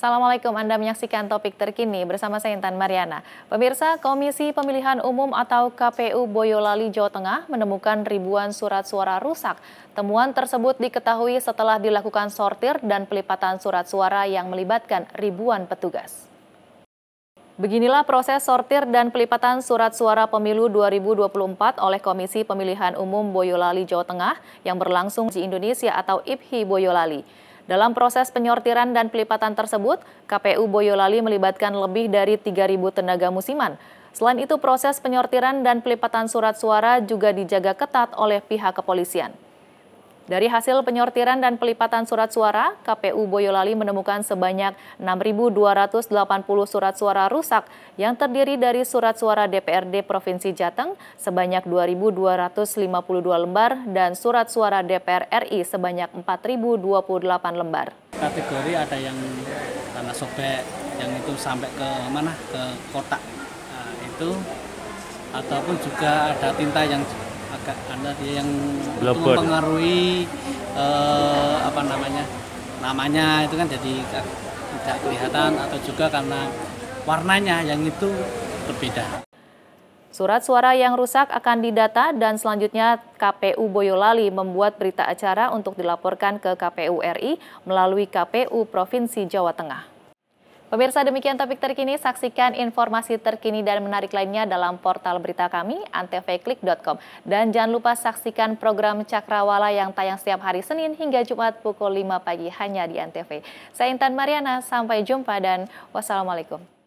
Assalamualaikum, Anda menyaksikan topik terkini bersama saya Intan Mariana. Pemirsa, Komisi Pemilihan Umum atau KPU Boyolali, Jawa Tengah menemukan ribuan surat suara rusak. Temuan tersebut diketahui setelah dilakukan sortir dan pelipatan surat suara yang melibatkan ribuan petugas. Beginilah proses sortir dan pelipatan surat suara pemilu 2024 oleh Komisi Pemilihan Umum Boyolali Jawa Tengah yang berlangsung di Indonesia atau IPHI Boyolali. Dalam proses penyortiran dan pelipatan tersebut, KPU Boyolali melibatkan lebih dari 3.000 tenaga musiman. Selain itu, proses penyortiran dan pelipatan surat suara juga dijaga ketat oleh pihak kepolisian. Dari hasil penyortiran dan pelipatan surat suara, KPU Boyolali menemukan sebanyak 6.280 surat suara rusak yang terdiri dari surat suara DPRD Provinsi Jateng sebanyak 2.252 lembar dan surat suara DPR RI sebanyak 4.028 lembar. Kategori ada yang tanah sobek, yang itu sampai ke mana? Ke kotak nah, itu, ataupun juga ada tinta yang agak ada dia yang mempengaruhi uh, apa namanya namanya itu kan jadi tidak kelihatan atau juga karena warnanya yang itu berbeda. Surat suara yang rusak akan didata dan selanjutnya KPU Boyolali membuat berita acara untuk dilaporkan ke KPU RI melalui KPU Provinsi Jawa Tengah. Pemirsa demikian topik terkini, saksikan informasi terkini dan menarik lainnya dalam portal berita kami antvklik.com. Dan jangan lupa saksikan program Cakrawala yang tayang setiap hari Senin hingga Jumat pukul 5 pagi hanya di Antv. Saya Intan Mariana, sampai jumpa dan wassalamualaikum.